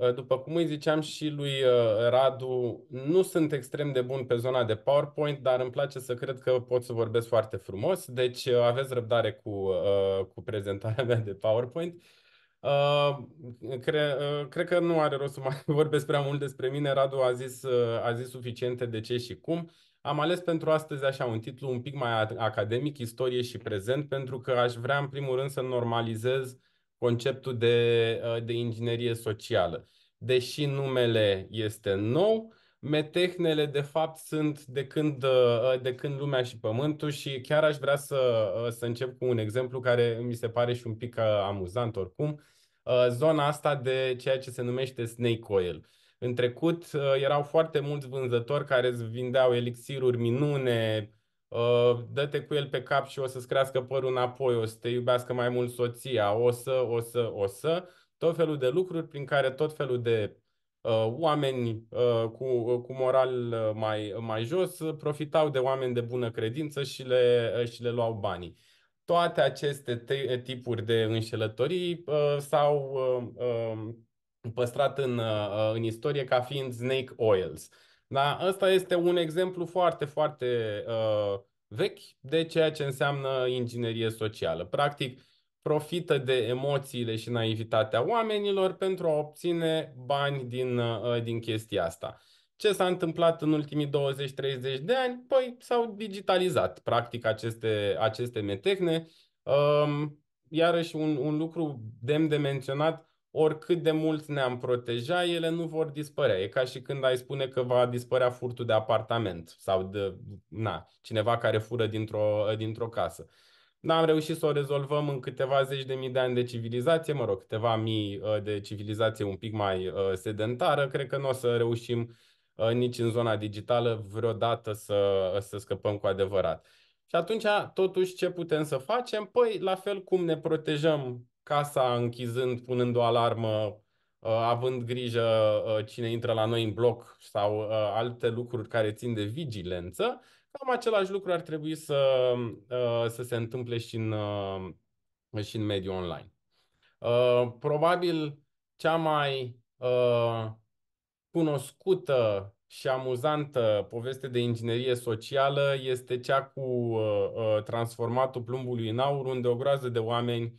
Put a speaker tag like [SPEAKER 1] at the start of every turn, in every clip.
[SPEAKER 1] Ă, după cum îi ziceam și lui ă, Radu, nu sunt extrem de bun pe zona de PowerPoint, dar îmi place să cred că pot să vorbesc foarte frumos, deci ă, aveți răbdare cu, cu prezentarea mea de PowerPoint. Cre, cred că nu are rost să mai vorbesc prea mult despre mine, Radu a zis, a zis suficiente de ce și cum. Am ales pentru astăzi așa un titlu un pic mai academic, istorie și prezent, pentru că aș vrea în primul rând să normalizez uh, conceptul de, uh, de inginerie socială. Deși numele este nou, metehnele de fapt sunt de când, uh, de când lumea și pământul și chiar aș vrea să, uh, să încep cu un exemplu care mi se pare și un pic amuzant oricum, zona asta de ceea ce se numește snake oil. În trecut erau foarte mulți vânzători care îți vindeau elixiruri minune, Uh, dă-te cu el pe cap și o să-ți crească părul înapoi, o să te iubească mai mult soția, o să, o să, o să, tot felul de lucruri prin care tot felul de uh, oameni uh, cu, uh, cu moral uh, mai, mai jos profitau de oameni de bună credință și le, și le luau banii. Toate aceste te- tipuri de înșelătorii uh, s-au uh, um, păstrat în, uh, în istorie ca fiind snake oils. Da? Ăsta este un exemplu foarte, foarte uh, vechi de ceea ce înseamnă inginerie socială. Practic, profită de emoțiile și naivitatea oamenilor pentru a obține bani din, uh, din chestia asta. Ce s-a întâmplat în ultimii 20-30 de ani? Păi s-au digitalizat practic aceste, aceste metehne. Um, iarăși un, un lucru demn de menționat, oricât de mult ne-am proteja, ele nu vor dispărea. E ca și când ai spune că va dispărea furtul de apartament sau de na, cineva care fură dintr-o, dintr-o casă. Dar am reușit să o rezolvăm în câteva zeci de mii de ani de civilizație, mă rog, câteva mii uh, de civilizație un pic mai uh, sedentară. Cred că nu o să reușim uh, nici în zona digitală vreodată să, să scăpăm cu adevărat. Și atunci, totuși, ce putem să facem? Păi, la fel cum ne protejăm casa închizând, punând o alarmă, uh, având grijă uh, cine intră la noi în bloc sau uh, alte lucruri care țin de vigilență, cam același lucru ar trebui să, să se întâmple și în, și în mediul online. Probabil cea mai cunoscută și amuzantă poveste de inginerie socială este cea cu transformatul plumbului în aur, unde o groază de oameni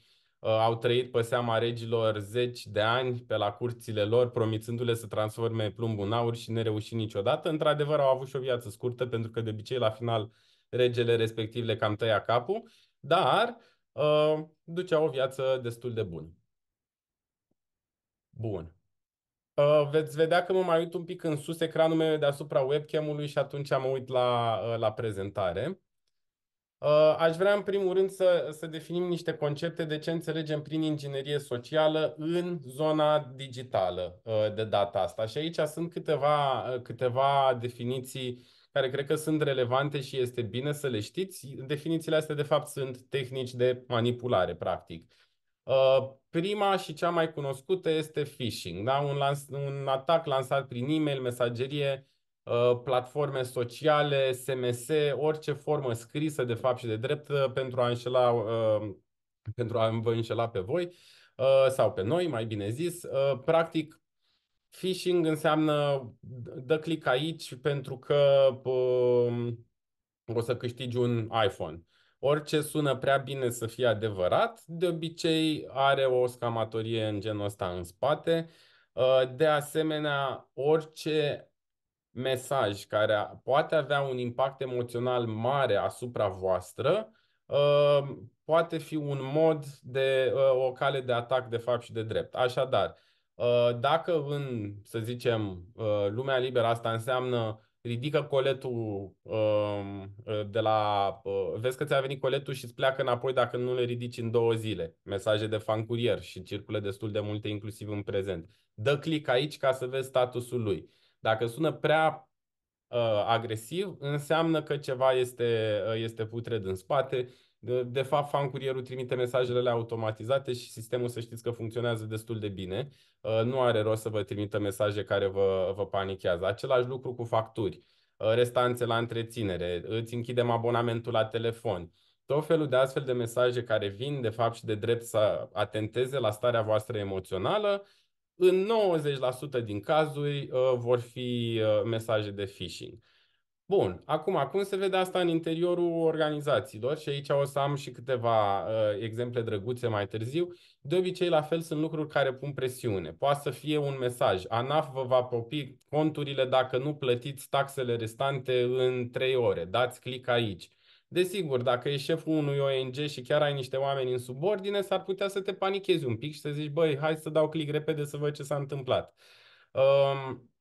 [SPEAKER 1] Uh, au trăit pe seama regilor zeci de ani pe la curțile lor, promițându-le să transforme plumbul în aur și nereușit niciodată. Într-adevăr, au avut și o viață scurtă, pentru că de obicei la final regele respectiv le cam tăia capul, dar uh, ducea o viață destul de bună. Bun. Uh, veți vedea că mă mai uit un pic în sus, ecranul meu deasupra webcam-ului și atunci mă uit la, uh, la prezentare. Uh, aș vrea, în primul rând, să, să definim niște concepte de ce înțelegem prin inginerie socială în zona digitală uh, de data asta. Și aici sunt câteva, uh, câteva definiții care cred că sunt relevante și este bine să le știți. Definițiile astea, de fapt, sunt tehnici de manipulare, practic. Prima și cea mai cunoscută este phishing, da? un, lans- un atac lansat prin e-mail, mesagerie, Uh, platforme sociale, SMS, orice formă scrisă de fapt și de drept uh, pentru a, înșela, uh, pentru a vă înșela pe voi sau pe noi, mai bine zis. Practic, phishing înseamnă dă click aici pentru că um, o să câștigi un iPhone. Orice sună prea bine să fie adevărat, de obicei are o scamatorie în genul ăsta în spate. De asemenea, orice mesaj care poate avea un impact emoțional mare asupra voastră, uh, poate fi un mod de uh, o cale de atac de fapt și de drept. Așadar, uh, dacă în, să zicem, lumea liberă asta înseamnă ridică coletul um, de la... Vezi că ți-a venit coletul și îți pleacă înapoi dacă nu le ridici în două zile. Mesaje de fan curier și circulă destul de multe inclusiv în prezent. Dă click aici ca să vezi statusul lui dacă sună prea uh, agresiv, înseamnă că ceva este, uh, este putred în spate. De, de fapt, fan curierul trimite mesajele automatizate și sistemul să știți că funcționează destul de bine. Uh, nu are rost să vă trimită mesaje care vă, vă panichează. Același lucru cu facturi, uh, restanțe la întreținere, îți închidem abonamentul la telefon. Tot felul de astfel de mesaje care vin, de fapt, și de drept să atenteze la starea voastră emoțională în 90% din cazuri uh, vor fi uh, mesaje de phishing. Bun, acum, cum se vede asta în interiorul organizațiilor? Și aici o să am și câteva uh, exemple drăguțe mai târziu. De obicei, la fel, sunt lucruri care pun presiune. Poate să fie un mesaj. ANAF vă va popi conturile dacă nu plătiți taxele restante în 3 ore. Dați click aici. Desigur, dacă ești șeful unui ONG și chiar ai niște oameni în subordine, s-ar putea să te panichezi un pic și să zici, băi, hai să dau click repede să văd ce s-a întâmplat. Um,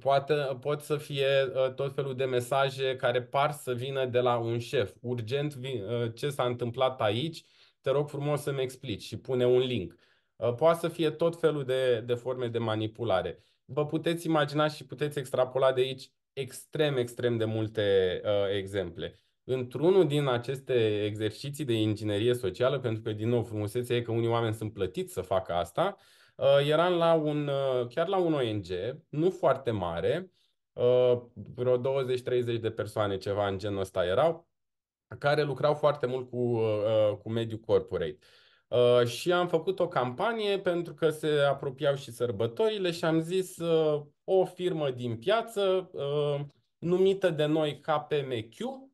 [SPEAKER 1] Poate, pot să fie ă, tot felul de mesaje care par să vină de la un șef. Urgent, ă, ce s-a întâmplat aici? Te rog frumos să-mi explici și pune un link. Ă, poate să fie tot felul de, de forme de manipulare. Vă puteți imagina și puteți extrapola de aici extrem, extrem de multe uh, exemple într-unul din aceste exerciții de inginerie socială, pentru că, din nou, frumusețea e că unii oameni sunt plătiți să facă asta, uh, eram la un, uh, chiar la un ONG, nu foarte mare, uh, vreo 20-30 de persoane, ceva în genul ăsta erau, care lucrau foarte mult cu, cu mediul corporate. și am făcut o campanie pentru că se apropiau și sărbătorile și am zis o firmă din piață numită de noi KPMQ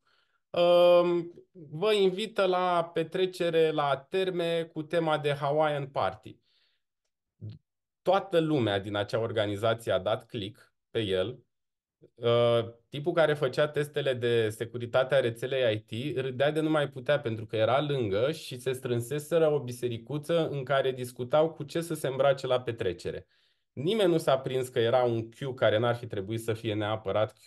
[SPEAKER 1] vă invită la petrecere la terme cu tema de Hawaiian Party. Toată lumea din acea organizație a dat click pe el. Ă, tipul care făcea testele de securitate a rețelei IT râdea de nu mai putea pentru că era lângă și se strânseseră o bisericuță în care discutau cu ce să se îmbrace la petrecere. Nimeni nu s-a prins că era un Q care n-ar fi trebuit să fie neapărat Q,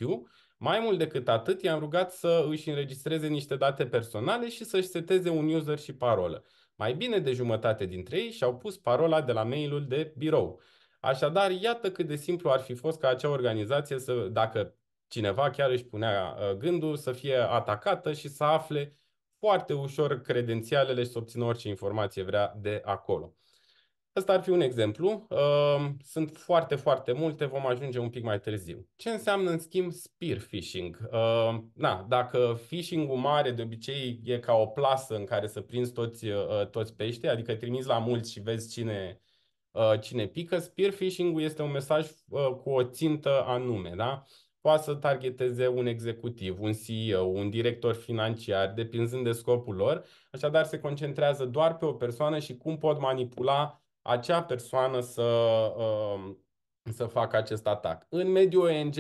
[SPEAKER 1] mai mult decât atât, i-am rugat să își înregistreze niște date personale și să-și seteze un user și parolă. Mai bine de jumătate dintre ei și-au pus parola de la mailul de birou. Așadar, iată cât de simplu ar fi fost ca acea organizație să, dacă cineva chiar își punea ă, gândul, să fie atacată și să afle foarte ușor credențialele și să obțină orice informație vrea de acolo. Ăsta ar fi un exemplu. Ehm, sunt foarte, foarte multe, vom ajunge un pic mai târziu. Ce înseamnă, în schimb, spear phishing? Ehm, na, dacă phishing-ul mare de obicei e ca o plasă în care să prinzi toți, eh, toți pești, adică trimiți la mulți și vezi cine, eh, cine pică, spear phishing-ul este un mesaj eh, cu o țintă anume. Da? Poate să targeteze un executiv, un CEO, un director financiar, depinzând de scopul lor. Așadar, se concentrează doar pe o persoană și cum pot manipula acea persoană să, um, să facă acest atac. În mediul ONG,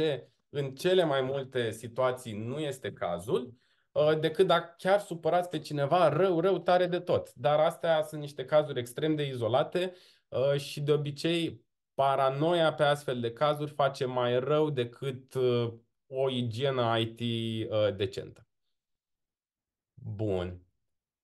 [SPEAKER 1] în cele mai multe situații, nu este cazul, uh, decât dacă chiar supărați pe cineva rău, rău, tare de tot. Dar astea sunt niște cazuri extrem de izolate uh, și de obicei paranoia pe astfel de cazuri face mai rău decât uh, o igienă IT decentă. Bun.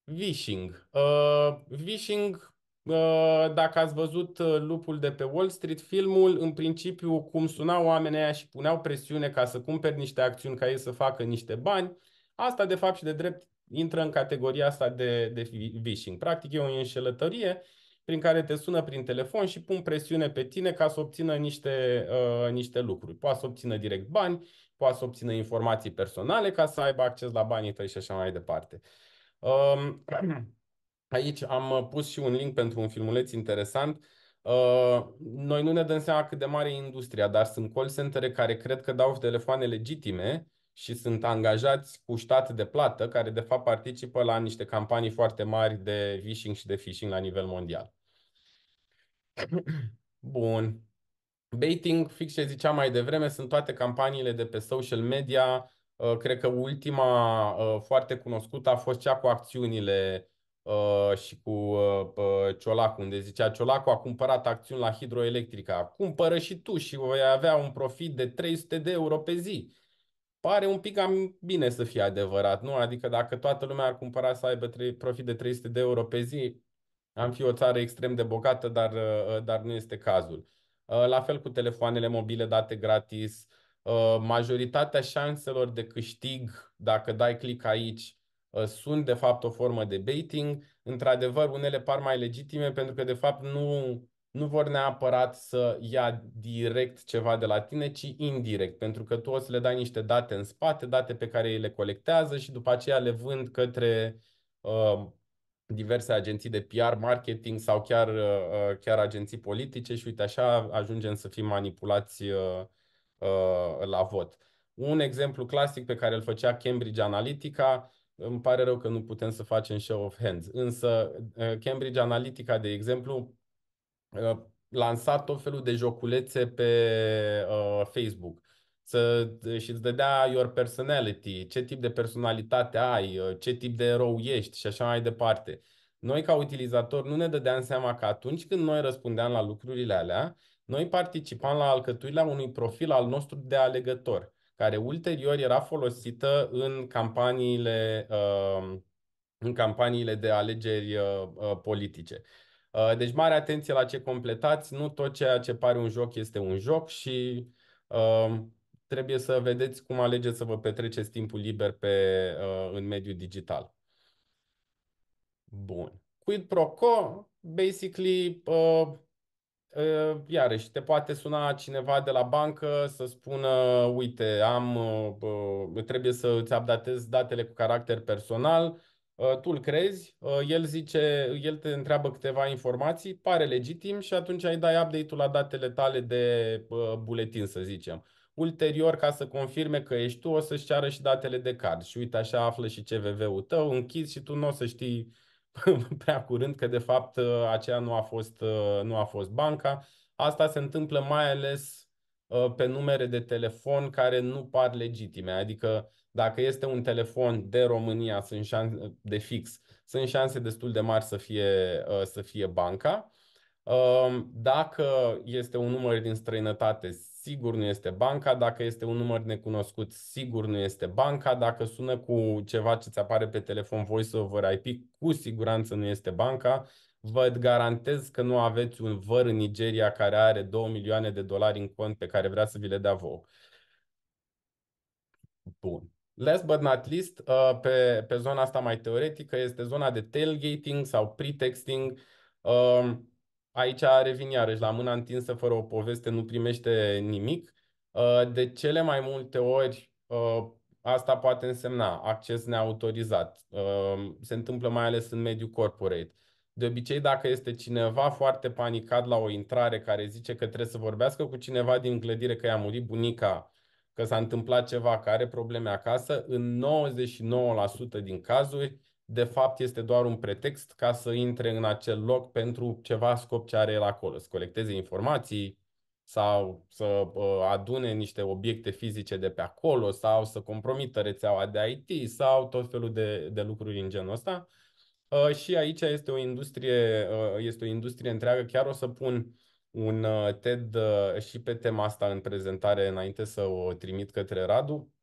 [SPEAKER 1] Vishing. Uh, vishing Uh, dacă ați văzut uh, lupul de pe Wall Street, filmul, în principiu, cum sunau oamenii aia și puneau presiune ca să cumperi niște acțiuni, ca ei să facă niște bani, asta, de fapt și de drept, intră în categoria asta de, de phishing. Practic, e o înșelătorie prin care te sună prin telefon și pun presiune pe tine ca să obțină niște, uh, niște lucruri. Poate să obțină direct bani, poate să obțină informații personale ca să aibă acces la banii tăi și așa mai departe. Um, Aici am uh, pus și un link pentru un filmuleț interesant. Uh, noi nu ne dăm seama cât de mare e industria, dar sunt call centere care cred că dau telefoane legitime și sunt angajați cu stat de plată, care de fapt participă la niște campanii foarte mari de phishing și de phishing la nivel mondial. Bun. Baiting, fix ce ziceam mai devreme, sunt toate campaniile de pe social media. Uh, cred că ultima foarte cunoscută a fost cea cu acțiunile Uh, și cu uh, Ciolacu, unde zicea Ciolacu a cumpărat acțiuni la Hidroelectrica. Cumpără și tu și vei avea un profit de 300 de euro pe zi. Pare un pic am bine să fie adevărat, nu? Adică dacă toată lumea ar cumpăra să aibă profit de 300 de euro pe zi, am fi o țară extrem de bogată, dar, uh, dar nu este cazul. La fel cu telefoanele mobile date gratis, majoritatea șanselor de câștig, dacă dai click aici, Ă, sunt de fapt o formă de baiting. Într-adevăr, unele par mai legitime pentru că de fapt nu, nu vor neapărat să ia direct ceva de la tine, ci indirect, pentru că tu o să le dai niște date în spate, date pe care ei le colectează și după aceea le vând către uh, diverse agenții de PR, marketing sau chiar, uh, chiar agenții politice și uite așa ajungem să fim manipulați uh, uh, la vot. Un exemplu clasic pe care îl făcea Cambridge Analytica îmi pare rău că nu putem să facem show of hands. Însă uh, Cambridge Analytica, de exemplu, uh, lansat tot felul de joculețe pe uh, Facebook să, uh, și îți dădea your personality, ce tip de personalitate ai, ce tip de erou ești și așa mai departe. Noi ca utilizatori nu ne dădeam seama că atunci când noi răspundeam la lucrurile alea, noi participam la alcătuirea unui profil al nostru de alegător care ulterior era folosită în campaniile, uh, în campaniile de alegeri uh, uh, politice. Deci mare atenție la ce completați, nu tot ceea ce pare un joc este un joc și trebuie să vedeți cum alegeți să vă petreceți timpul liber pe, în mediul digital. Bun. Quid pro quo, basically, Ă, iarăși, te poate suna cineva de la bancă să spună, uite, am, trebuie să îți updatezi datele cu caracter personal, ă, tu îl crezi, ă, el zice, el te întreabă câteva informații, pare legitim și atunci ai dai update-ul la datele tale de buletin, să zicem. Ulterior, ca să confirme că ești tu, o să-și ceară și datele de card și uite așa află și CVV-ul tău, închizi și tu nu o să știi prea curând că de fapt ă, aceea nu a fost, ă, nu a fost banca. Asta se întâmplă mai ales ă, pe numere de telefon care nu par legitime. Adică dacă este un telefon de România sunt șanse, de fix, sunt șanse destul de mari să fie, să fie banca. Dacă este un număr din străinătate, sigur nu este banca, dacă este un număr necunoscut, sigur nu este banca, dacă sună cu ceva ce ți apare pe telefon voice over IP, cu siguranță nu este banca. Vă garantez că nu aveți un văr în Nigeria care are 2 milioane de dolari în cont pe care vrea să vi le dea vouă. Bun. Last but not least, uh, pe, pe zona asta mai teoretică, este zona de tailgating sau pretexting. Um, aici revin iarăși la mâna întinsă fără o poveste, nu primește nimic. Uh, de cele mai multe ori uh, asta poate însemna acces neautorizat. Uh, se întâmplă mai ales în mediul corporate. De obicei, dacă este cineva foarte panicat la o intrare care zice că trebuie să vorbească cu cineva din clădire că i-a murit bunica, că s-a întâmplat ceva, care probleme acasă, în 99% din cazuri de fapt este doar un pretext ca să intre în acel loc pentru ceva scop ce are el acolo, să colecteze informații sau să uh, adune niște obiecte fizice de pe acolo sau să compromită rețeaua de IT sau tot felul de, de lucruri în genul ăsta. Uh, și aici este o industrie, uh, este o industrie întreagă. Chiar o să pun un TED și pe tema asta în prezentare înainte să o trimit către Radu.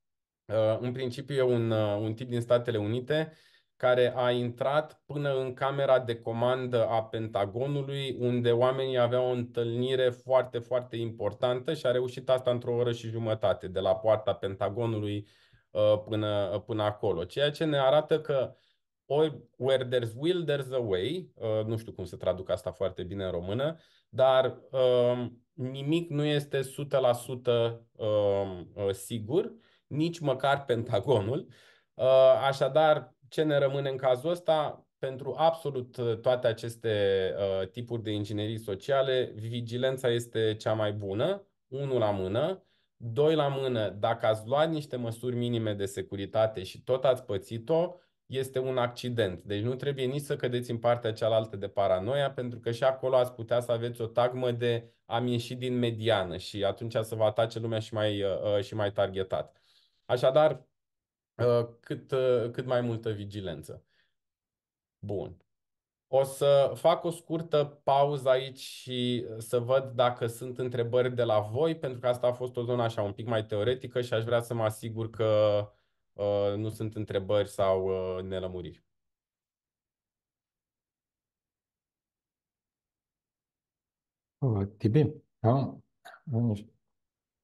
[SPEAKER 1] În principiu e un, un tip din Statele Unite care a intrat până în camera de comandă a Pentagonului, unde oamenii aveau o întâlnire foarte, foarte importantă și a reușit asta într-o oră și jumătate, de la poarta Pentagonului uh, până, uh, până acolo. Ceea ce ne arată că ori where there's will, there's a way, uh, nu știu cum se traduc asta foarte bine în română, dar um, nimic nu este 100% um, sigur, nici măcar Pentagonul. Așadar, ce ne rămâne în cazul ăsta? Pentru absolut uh, toate aceste uh, tipuri de inginerii sociale, vigilența este cea mai bună, unul la mână, doi la mână, dacă ați luat niște măsuri minime de securitate și tot ați pățit-o, este un accident. Deci nu trebuie nici să cădeți în partea cealaltă de paranoia, pentru că și acolo ați putea să aveți o tagmă de am ieșit din mediană și atunci să vă atace lumea și mai, uh, uh și mai targetat. Așadar, Uh, cât, uh, cât mai multă vigilență. Bun. O să fac o scurtă pauză aici și uh, să văd dacă sunt întrebări de la voi, pentru că asta a fost o zonă așa un pic mai teoretică și aș vrea să mă asigur că uh, nu sunt întrebări sau uh, nelămuriri.
[SPEAKER 2] Tibi, da?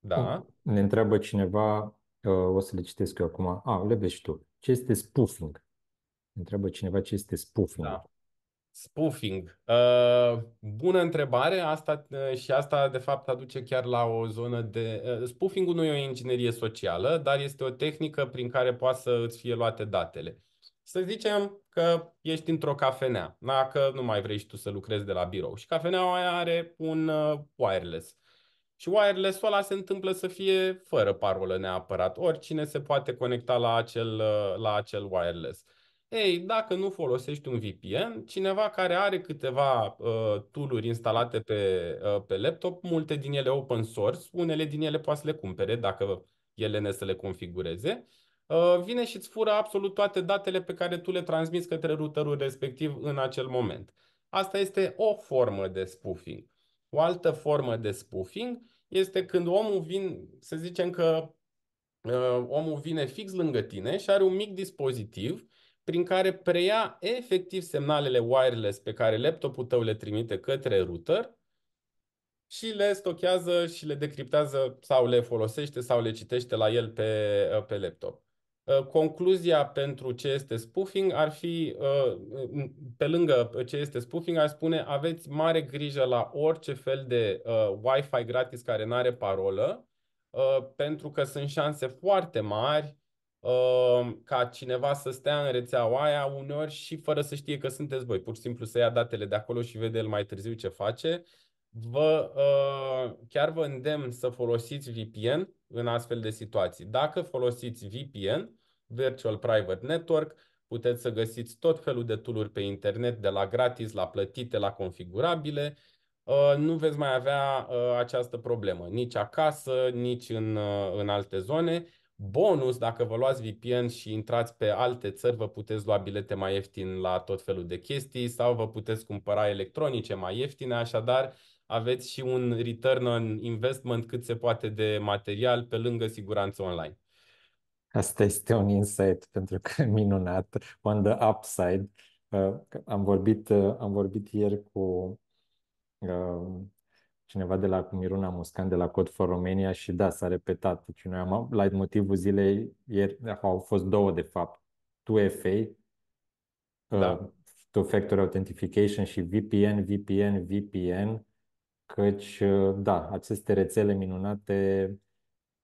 [SPEAKER 2] Da. Ne întreabă cineva Uh, o să le citesc eu acum. A, ah, le vezi tu. Ce este spoofing? Întreabă cineva ce este spoofing. Da.
[SPEAKER 1] Spoofing. Uh, bună întrebare. Asta uh, și asta de fapt aduce chiar la o zonă de uh, spoofing nu e o inginerie socială, dar este o tehnică prin care poate să îți fie luate datele. Să zicem că ești într-o cafenea, dacă nu mai vrei și tu să lucrezi de la birou și cafeneaua aia are un uh, wireless. Și wireless-ul ăla se întâmplă să fie fără parolă neapărat. Oricine se poate conecta la acel, uh, la acel wireless. Ei, dacă nu folosești un VPN, cineva care are câteva uh, tooluri instalate pe, uh, pe laptop, multe din ele open source, unele din ele poate să le cumpere dacă ele ne să le configureze, uh, vine și îți fură absolut toate datele pe care tu le transmiți către routerul respectiv în acel moment. Asta este o formă de spoofing. O altă formă de spoofing este când omul vine, să zicem că ă, omul vine fix lângă tine și are un mic dispozitiv prin care preia efectiv semnalele wireless pe care laptopul tău le trimite către router și le stochează și le decriptează sau le folosește sau le citește la el pe, pe laptop. Uh, concluzia pentru ce este spoofing ar fi, uh, pe lângă ce este spoofing, ar spune aveți mare grijă la orice fel de uh, Wi-Fi gratis care nu are parolă, pentru că sunt șanse foarte mari ca cineva să stea în rețeaua aia uneori și fără să știe că sunteți voi, pur și simplu să ia datele de acolo și vede el mai târziu ce face. Vă, chiar vă îndemn să folosiți VPN în astfel de situații. Dacă folosiți VPN, Virtual Private Network, puteți să găsiți tot felul de tooluri pe internet, de la gratis, la plătite, la configurabile. Uh, nu veți mai avea uh, această problemă nici acasă, nici în, uh, în alte zone. Bonus, dacă vă luați VPN și intrați pe alte țări, vă puteți lua bilete mai ieftin la tot felul de chestii sau vă puteți cumpăra electronice mai ieftine, așadar aveți și un return on investment cât se poate de material pe lângă siguranță online.
[SPEAKER 2] Asta este un insight pentru că minunat. On the upside, uh, am, vorbit, uh, am vorbit ieri cu uh, cineva de la Miruna Muscan de la Code for Romania și da, s-a repetat. Deci noi am, la motivul zilei ieri au fost două de fapt. Tu fa uh, da. Two Factor Authentication și VPN, VPN, VPN, căci uh, da, aceste rețele minunate,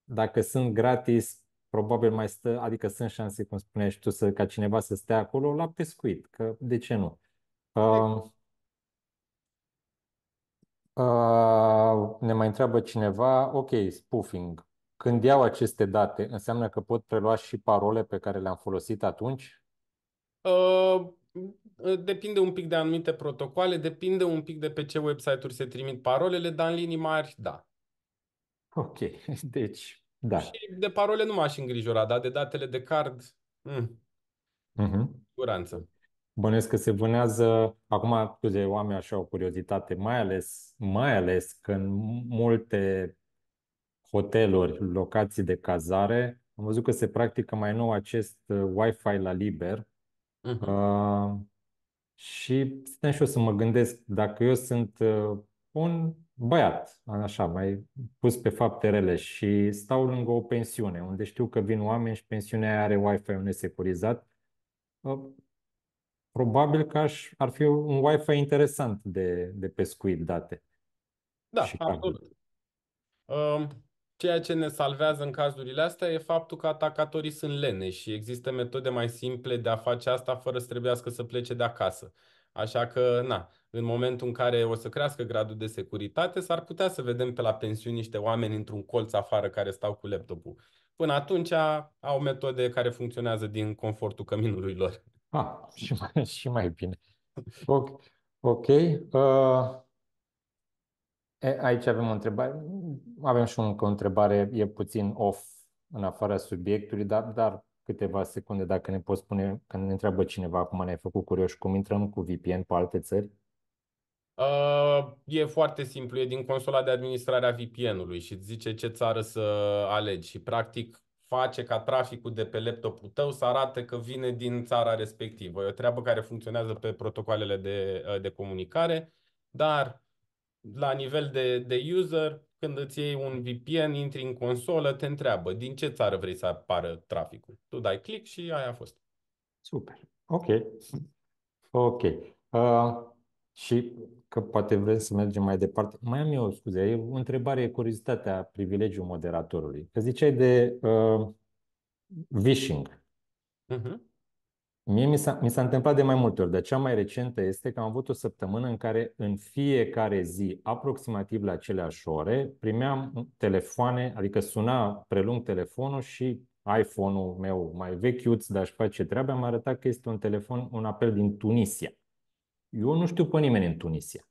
[SPEAKER 2] dacă sunt gratis, probabil mai stă, adică sunt șanse, cum spuneai și tu, să, ca cineva să stea acolo la pescuit, că de ce nu? Uh, uh, ne mai întreabă cineva, ok, spoofing. Când iau aceste date, înseamnă că pot prelua și parole pe care le-am folosit atunci?
[SPEAKER 1] Uh, depinde un pic de anumite protocoale, depinde un pic de pe ce website-uri se trimit parolele, dar în linii mari, da.
[SPEAKER 2] Ok, deci da. Și
[SPEAKER 1] de parole nu m-aș îngrijora, dar de datele de card,
[SPEAKER 2] mm, uh-huh.
[SPEAKER 1] siguranță.
[SPEAKER 2] Bănuiesc că se vânează, acum de oameni așa o curiozitate, mai ales, mai ales că în multe hoteluri, locații de cazare, am văzut că se practică mai nou acest uh, Wi-Fi la liber. Uh-huh. Uh, și stai și o să mă gândesc, dacă eu sunt uh, un băiat, așa, mai pus pe fapte rele și stau lângă o pensiune, unde știu că vin oameni și pensiunea aia are wi fi nesecurizat, uh, probabil că aș, ar fi un Wi-Fi interesant de, de pescuit date. Da, și absolut.
[SPEAKER 1] Um, ceea ce ne salvează în cazurile astea e faptul că atacatorii sunt lene și există metode mai simple de a face asta fără să trebuiască să plece de acasă. Așa că, na, în momentul în care o să crească gradul de securitate, s-ar putea să vedem pe la pensiuni niște oameni într-un colț afară care stau cu laptopul. Până atunci au metode care funcționează din confortul căminului lor.
[SPEAKER 2] Ah, și mai, și mai bine. Ok. okay. Uh, aici avem o întrebare. Avem și încă o întrebare, e puțin off în afara subiectului, dar, dar câteva secunde, dacă ne poți spune, când ne întreabă cineva acum, ne-ai făcut curioși, cum intrăm cu VPN pe alte țări?
[SPEAKER 1] Uh, e foarte simplu, e din consola de administrare a VPN-ului și îți zice ce țară să alegi și practic face ca traficul de pe laptopul tău să arate că vine din țara respectivă. E o treabă care funcționează pe protocoalele de, uh, de comunicare, dar la nivel de, de user, când îți iei un VPN, intri în consolă, te întreabă din ce țară vrei să apară traficul. Tu dai click și aia a fost.
[SPEAKER 2] Super. Ok. Ok. Uh, și că poate vrem să mergem mai departe. Mai am eu o scuze, e o întrebare, e curiozitatea, privilegiul moderatorului. Că ziceai de uh, vishing. Uh-huh. Mie mi s-a, mi s-a întâmplat de mai multe ori, dar cea mai recentă este că am avut o săptămână în care în fiecare zi, aproximativ la aceleași ore, primeam telefoane, adică suna prelung telefonul și iPhone-ul meu mai vechiuț, dar și face treaba, mi arătat că este un telefon, un apel din Tunisia. Eu nu știu pe nimeni în Tunisia.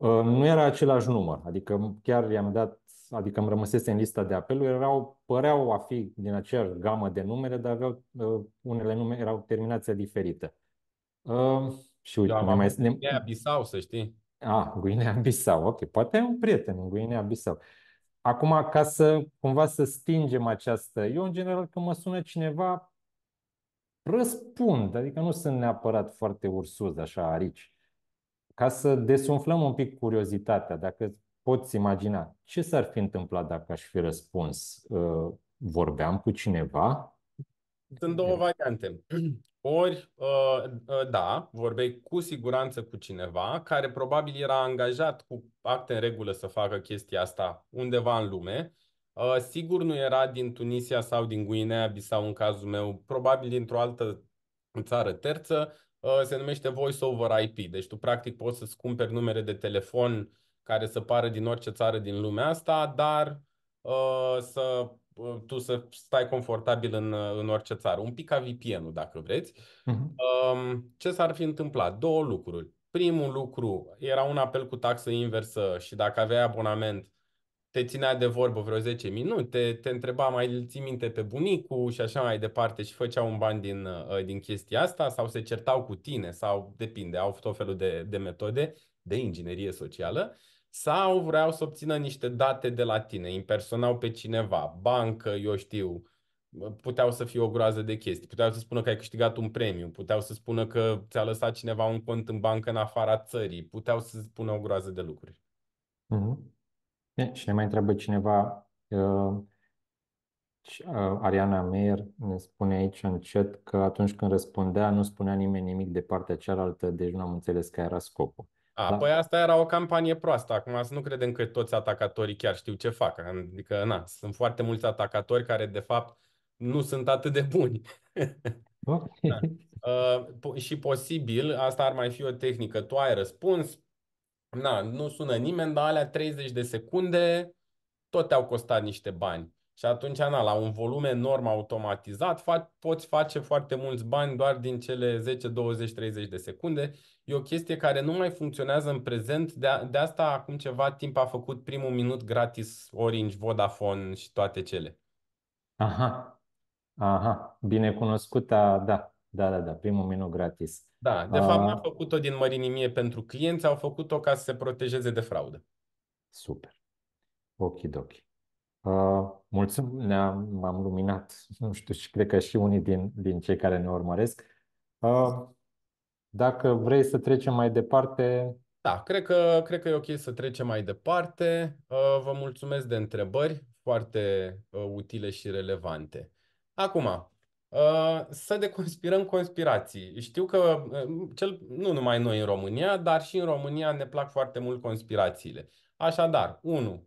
[SPEAKER 2] Ă, nu era același număr, adică chiar i-am dat, adică îmi rămăsese în lista de apeluri, erau, păreau a fi din aceeași gamă de numere, dar aveau, ă, unele nume erau terminația diferită. Ă, și uite, da, ne mai... Guinea
[SPEAKER 1] Bissau, să știi.
[SPEAKER 2] Ah, Guinea Bissau, ok. Poate e un prieten în Guinea Bissau. Acum, ca să cumva să stingem această... Eu, în general, când mă sună cineva, răspund, adică nu sunt neapărat foarte ursuz, așa, arici. Ca să desumflăm un pic curiozitatea, dacă poți imagina ce s-ar fi întâmplat dacă aș fi răspuns. Uh, vorbeam cu cineva?
[SPEAKER 1] Sunt două variante. Ori, uh, uh, da, vorbeai cu siguranță cu cineva care probabil era angajat cu acte în regulă să facă chestia asta undeva în lume Uh, sigur nu era din Tunisia sau din Guinea Bissau în cazul meu, probabil dintr-o altă țară terță, uh, se numește Voice over IP. Deci tu practic poți să-ți cumperi numere de telefon care să pară din orice țară din lumea asta, dar uh, să tu să stai confortabil în, în orice țară. Un pic ca VPN-ul, dacă vreți. Uh-huh. Ce s-ar fi întâmplat? Două lucruri. Primul lucru era un apel cu taxă inversă și dacă aveai abonament, te ținea de vorbă vreo 10 minute, te întreba mai ții minte pe bunicul și așa mai departe și făceau un ban din, ă, din chestia asta sau se certau cu tine sau depinde, au tot felul de, de metode de inginerie socială sau vreau să obțină niște date de la tine, impersonau pe cineva, bancă, eu știu, puteau să fie o groază de chestii, puteau să spună că ai câștigat un premiu, puteau să spună că ți-a lăsat cineva un cont în bancă în afara țării, puteau să spună o groază de lucruri.
[SPEAKER 2] Mm-hmm. Bine, și ne mai întreabă cineva, uh, uh Ariana Meyer ne spune aici în chat că atunci când răspundea nu spunea nimeni nimic de partea cealaltă, deci nu am înțeles că era scopul.
[SPEAKER 1] A, da? Păi asta era o campanie proastă. Acum să nu credem că toți atacatorii chiar știu ce fac. Adică, na, sunt foarte mulți atacatori care, de fapt, nu sunt atât de buni. Okay. da. uh, și posibil, asta ar mai fi o tehnică. Tu ai răspuns, na, nu sună nimeni, dar alea 30 de secunde tot au costat niște bani. Și atunci, na, la un volum enorm automatizat, fa- poți face foarte mulți bani doar din cele 10, 20, 30 de secunde. E o chestie care nu mai funcționează în prezent. De, a- de asta, acum ceva timp, a făcut primul minut gratis Orange, Vodafone și toate cele.
[SPEAKER 2] Aha, aha, binecunoscuta, da, da, da, da, primul minut gratis. Da, de fapt n-a
[SPEAKER 1] făcut-o din mărinimie pentru clienți, au făcut-o ca să se protejeze de fraudă.
[SPEAKER 2] Super. ok. Uh, mulțumim, ne-am, m-am luminat, nu știu, și cred că și unii din, din cei care ne urmăresc. Uh, dacă vrei să trecem mai departe...
[SPEAKER 1] Da, cred că, cred că e ok să trecem mai departe. Uh, vă mulțumesc de întrebări foarte uh, utile și relevante. Acum, Ă, să deconspirăm conspirații. Știu că, ă, cel, nu numai noi în România, dar și în România ne plac foarte mult conspirațiile. Așadar, 1.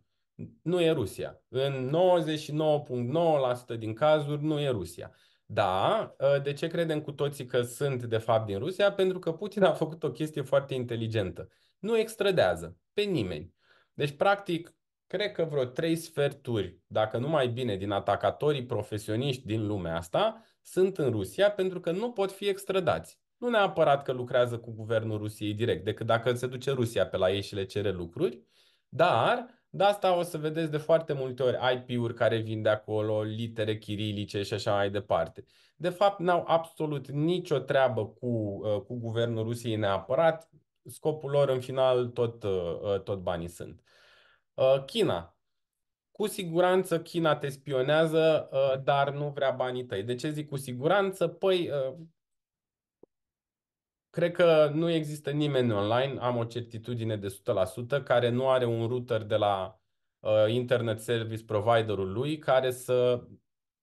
[SPEAKER 1] Nu e Rusia. În 99,9% din cazuri nu e Rusia. Da, ă, de ce credem cu toții că sunt de fapt din Rusia? Pentru că Putin a făcut o chestie foarte inteligentă. Nu extradează pe nimeni. Deci, practic, cred că vreo trei sferturi, dacă nu mai bine, din atacatorii profesioniști din lumea asta, sunt în Rusia pentru că nu pot fi extrădați. Nu neapărat că lucrează cu guvernul Rusiei direct, decât dacă se duce Rusia pe la ei și le cere lucruri, dar de asta o să vedeți de foarte multe ori IP-uri care vin de acolo, litere chirilice și așa mai departe. De fapt, n-au absolut nicio treabă cu, uh, cu guvernul Rusiei neapărat, scopul lor în final tot, uh, uh, tot banii sunt. China. Cu siguranță China te spionează, uh, dar nu vrea banii tăi. De ce zic cu siguranță? Păi, uh, cred că nu există nimeni online, am o certitudine de 100%, care nu are un router de la uh, internet service providerul lui care să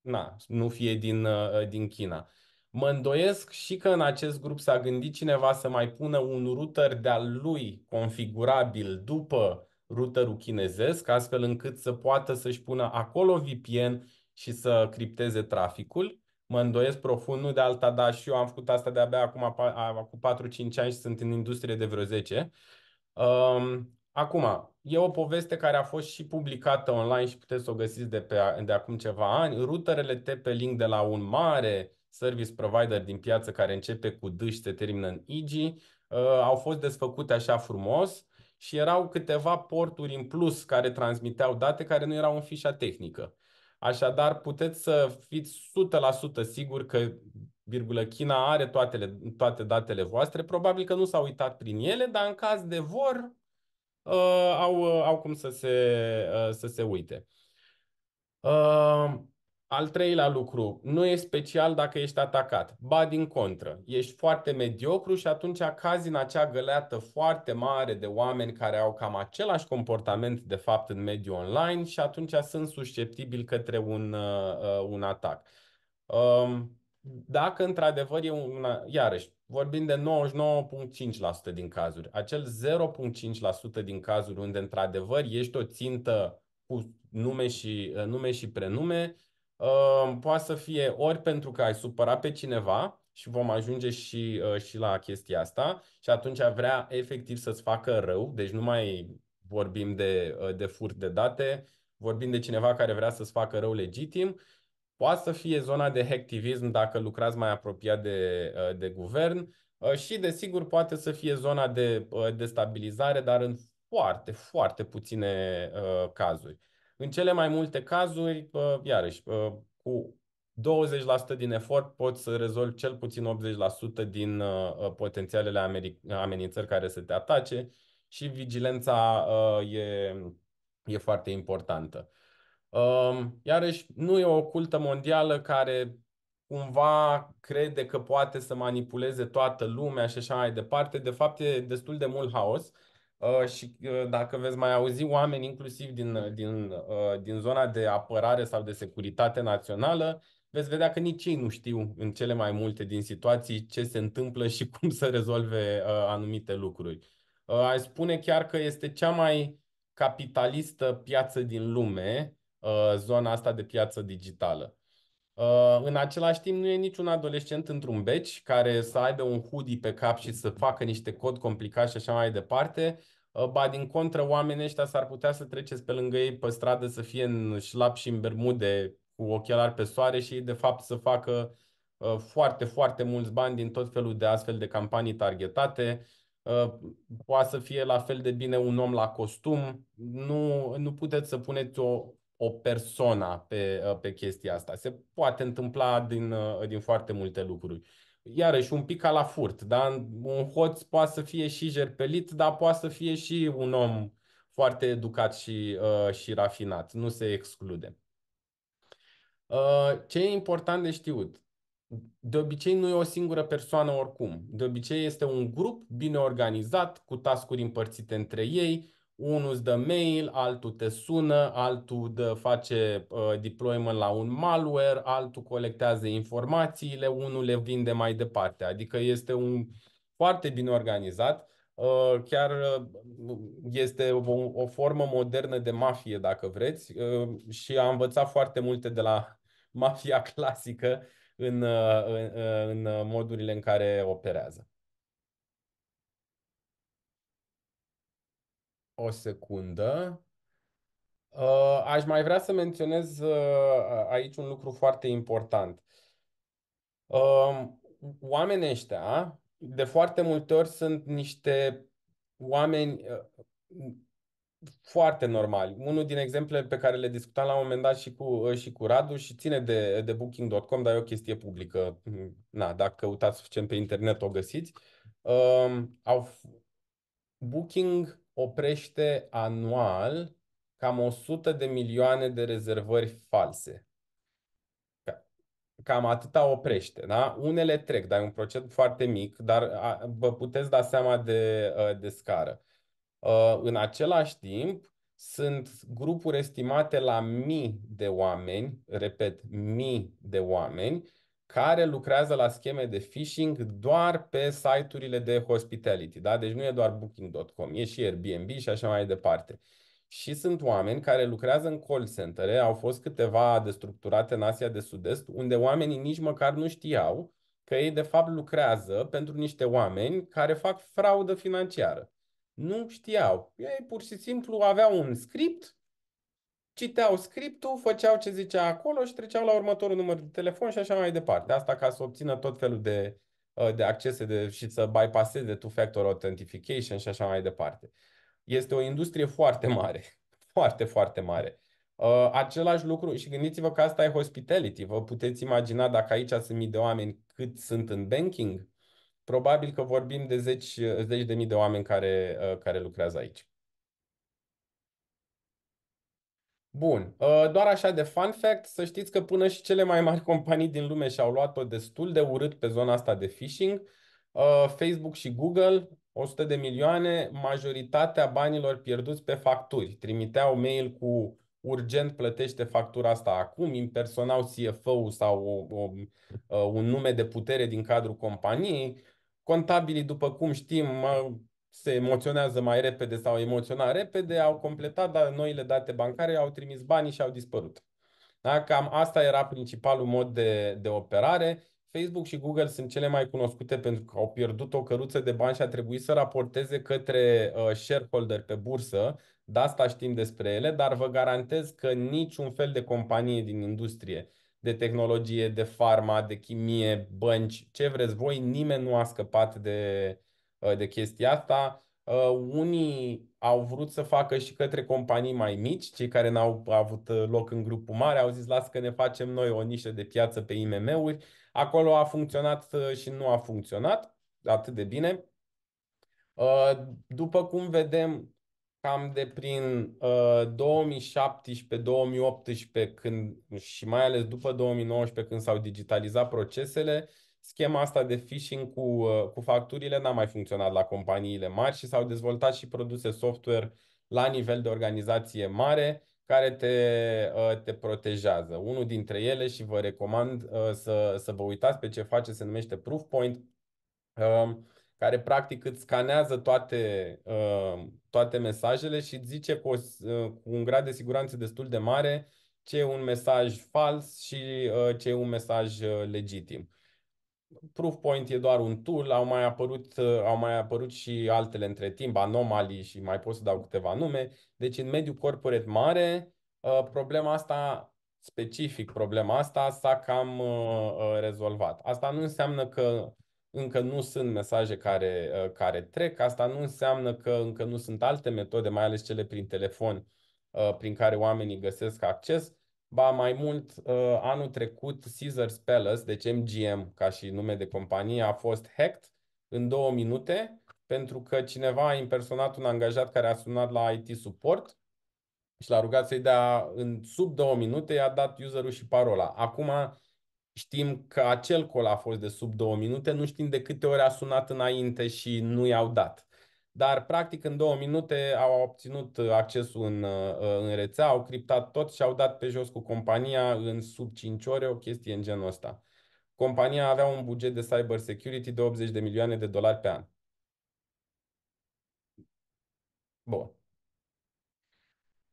[SPEAKER 1] na, nu fie din, din China. Mă îndoiesc și că în acest grup s-a gândit cineva să mai pună un router de-al lui configurabil după routerul chinezesc, astfel încât să poată să-și pună acolo VPN și să cripteze traficul. Mă îndoiesc profund, nu de alta, dar și eu am făcut asta de-abia acum, cu 4-5 ani și sunt în industrie de vreo 10. Um, acum, e o poveste care a fost și publicată online și puteți să o găsiți de, pe, de acum ceva ani. Routerele tp link de la un mare service provider din piață care începe cu D și se termină în IG, uh, au fost desfăcute așa frumos și erau câteva porturi în plus care transmiteau date care nu erau în fișa tehnică. Așadar, puteți să fiți 100% sigur că virgulă, China are toatele, toate datele voastre. Probabil că nu s-au uitat prin ele, dar în caz de vor, uh, au, uh, au cum să se, uh, să se uite. Al treilea lucru, nu e special dacă ești atacat. Ba din contră, ești foarte mediocru și atunci cazi în acea găleată foarte mare de oameni care au cam același comportament de fapt în mediul online și atunci sunt susceptibili către un, uh, uh un atac. Um, dacă într-adevăr e un, iarăși, vorbim de 99.5% din cazuri, acel 0.5% din cazuri unde într-adevăr ești o țintă cu nume și, uh, nume și prenume, poate să fie ori pentru că ai supărat pe cineva și vom ajunge și, uh, și la chestia asta și atunci vrea efectiv să-ți facă rău, deci nu mai vorbim de, uh, de furt de date, vorbim de cineva care vrea să-ți facă rău legitim, poate să fie zona de hectivism dacă lucrați mai apropiat de, uh, de guvern și desigur poate să fie zona de destabilizare, dar în foarte, foarte puține cazuri. În cele mai multe cazuri, uh, iarăși, uh, cu 20% din efort poți să rezolvi cel puțin 80% din uh, potențialele amenințări care să te atace și vigilența e, e foarte importantă. Um, iarăși, nu e o cultă mondială care cumva crede că poate să manipuleze toată lumea și așa mai departe. De fapt, e destul de mult haos Uh, și uh, dacă veți mai auzi oameni inclusiv din, uh, din, din zona de apărare sau de securitate națională, veți vedea că nici ei nu știu în cele mai multe din situații ce se întâmplă și cum să rezolve anumite lucruri. Aș spune chiar că este cea mai capitalistă piață din lume, zona asta de piață digitală. Uh, în același timp, nu e niciun adolescent într-un beci care să aibă un hoodie pe cap și să facă niște cod complicat și așa mai departe. Uh, ba din contră, oamenii ăștia s-ar putea să treceți pe lângă ei pe stradă să fie în șlap și în bermude cu ochelari pe soare și de fapt să facă uh, foarte, foarte mulți bani din tot felul de astfel de campanii targetate. Poate să fie la fel de bine un om la costum. Nu, nu puteți să puneți o o persoană pe, uh, pe chestia asta. Se poate întâmpla din, uh, din foarte multe lucruri. Iarăși, un pic ca la furt, da? Un hoț poate să fie și jerpelit, dar poate să fie și un om foarte educat și, uh, și rafinat. Nu se exclude. Uh, ce e important de știut? De obicei nu e o singură persoană oricum. De obicei este un grup bine organizat, cu tascuri împărțite între ei, unul îți dă mail, altul te sună, altul dă, face uh, deployment la un malware, altul colectează informațiile, unul le vinde mai departe. Adică este un foarte bine organizat. Uh, chiar uh, este o, o formă modernă de mafie, dacă vreți, uh, și am învățat foarte multe de la mafia clasică în, uh, în, uh, în modurile în care operează. O secundă. Uh, aș mai vrea să menționez uh, aici un lucru foarte important. Um, oamenii ăștia, de foarte multe ori, sunt niște oameni uh, foarte normali. Unul din exemple pe care le discutam la un moment dat și cu, și cu Radu și ține de, de booking.com, dar e o chestie publică. Na, dacă căutați suficient pe internet o găsiți. Um, au Booking oprește anual cam 100 de milioane de rezervări false. Cam atâta oprește. Da? Unele trec, dar e un procent foarte mic, dar vă puteți da seama de, ă, de scară. Ă, în același timp, sunt grupuri estimate la mii de oameni, repet, mii de oameni, care lucrează la scheme de phishing doar pe site-urile de hospitality. Da? Deci nu e doar booking.com, e și Airbnb și așa mai departe. Și sunt oameni care lucrează în call center, au fost câteva destructurate în Asia de Sud-Est, unde oamenii nici măcar nu știau că ei de fapt lucrează pentru niște oameni care fac fraudă financiară. Nu știau. Ei pur și simplu aveau un script citeau scriptul, făceau ce zicea acolo și treceau la următorul număr de telefon și așa mai departe. Asta ca să obțină tot felul de, uh, de accese de, și să bypasseze two-factor authentication și așa mai departe. Este o industrie foarte mare, foarte, foarte mare. Uh, același lucru și gândiți-vă că asta e hospitality. Vă puteți imagina dacă aici sunt mii de oameni cât sunt în banking? Probabil că vorbim de zeci, zeci de mii de oameni care, uh, care lucrează aici. Bun, uh, doar așa de fun fact, să știți că până și cele mai mari companii din lume și-au luat-o destul de urât pe zona asta de phishing. Uh, Facebook și Google, 100 de milioane, majoritatea banilor pierduți pe facturi. Trimiteau mail cu urgent plătește factura asta acum, impersonau CFO-ul sau o, o, uh, un nume de putere din cadrul companiei. Contabilii, după cum știm, se emoționează mai repede sau emoționa repede, au completat da, noile date bancare, au trimis banii și au dispărut. Da? Cam asta era principalul mod de, de operare. Facebook și Google sunt cele mai cunoscute pentru că au pierdut o căruță de bani și a trebuit să raporteze către uh, shareholder pe bursă. De asta știm despre ele, dar vă garantez că niciun fel de companie din industrie, de tehnologie, de farma, de chimie, bănci, ce vreți voi, nimeni nu a scăpat de, Uh, de chestia asta. Uh, unii au vrut să facă și către companii mai mici, cei care n-au avut uh, loc în grupul mare au zis las că ne facem noi o nișă de piață pe IMM-uri. Acolo a funcționat și nu a funcționat atât de bine. După cum vedem, cam de prin uh, 2017-2018 când, și mai ales după 2019 când s-au digitalizat procesele, schema asta de phishing cu, uh, cu facturile n-a mai funcționat la companiile mari și s-au dezvoltat și produse software la nivel de organizație mare care te, uh, te protejează. Unul dintre ele și vă recomand uh, să, să vă uitați pe ce face, se numește Proofpoint, um, care practic îți scanează toate, um, toate mesajele și îți zice cu, o, cu un grad de siguranță destul de mare ce e un mesaj fals și ce e un mesaj legitim. Proofpoint e doar un tool, au mai apărut, au mai apărut și altele între timp, anomalii și mai pot să dau câteva nume. Deci în mediul corporate mare, uh, problema asta, specific problema asta, s-a cam uh, uh, rezolvat. Asta nu înseamnă că încă nu sunt mesaje care, care trec, asta nu înseamnă că încă nu sunt alte metode, mai ales cele prin telefon, prin care oamenii găsesc acces. Ba mai mult, uh, anul trecut Caesars Palace, deci MGM ca și nume de companie, a fost hacked în două minute pentru că cineva a impersonat un angajat care a sunat la IT support și l-a rugat să-i dea în sub două minute, i-a dat userul și parola. Acum știm că acel col a fost de sub două minute, nu știm de câte ori a sunat înainte și nu i-au dat dar practic în două minute au obținut accesul în, uh, în rețea, au criptat tot și au dat pe jos cu compania în sub 5 ore o chestie în genul ăsta. Compania avea un buget de cyber security de 80 de milioane de dolari pe an. Bun.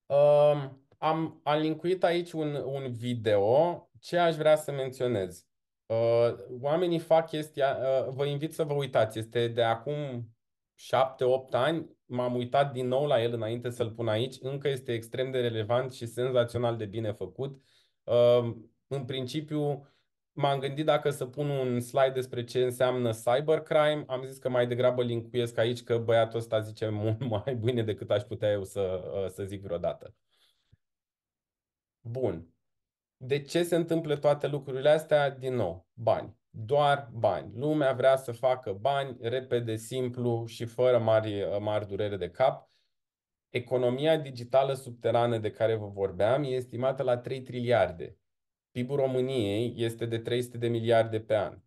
[SPEAKER 1] Um, am, am linkuit aici un, un video. Ce aș vrea să menționez? Uh, oamenii fac chestia, uh, vă invit să vă uitați, este de acum 7-8 ani, m-am uitat din nou la el înainte să-l pun aici, încă este extrem de relevant și senzațional de bine făcut. Ehm, în principiu, m-am gândit dacă să pun un slide despre ce înseamnă cybercrime, am zis că mai degrabă linkuiesc aici că băiatul ăsta zice mult mai bine decât aș putea eu să, ă, să zic vreodată. Bun. De ce se întâmplă toate lucrurile astea? Din nou, bani doar bani. Lumea vrea să facă bani repede, simplu și fără mari, mari durere de cap. Economia digitală subterană de care vă vorbeam e estimată la 3 triliarde. PIB-ul României este de 300 de miliarde pe an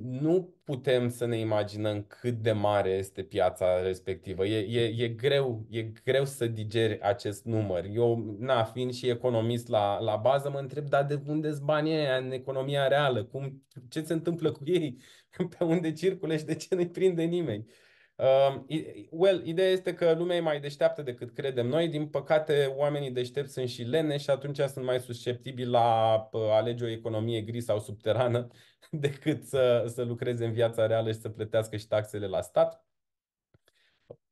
[SPEAKER 1] nu putem să ne imaginăm cât de mare este piața respectivă. E, e, e, greu, e greu să digeri acest număr. Eu, na, fiind și economist la, la bază, mă întreb, dar de unde sunt banii aia în economia reală? Cum, ce se întâmplă cu ei? Pe unde circulă și de ce nu-i prinde nimeni? Uh, Um, well, ideea este că lumea e mai deșteaptă decât credem noi. Din păcate, oamenii deștepți sunt și lene și atunci sunt mai susceptibili la uh, alege o economie gri sau subterană decât să, să lucreze în viața reală și să plătească și taxele la stat.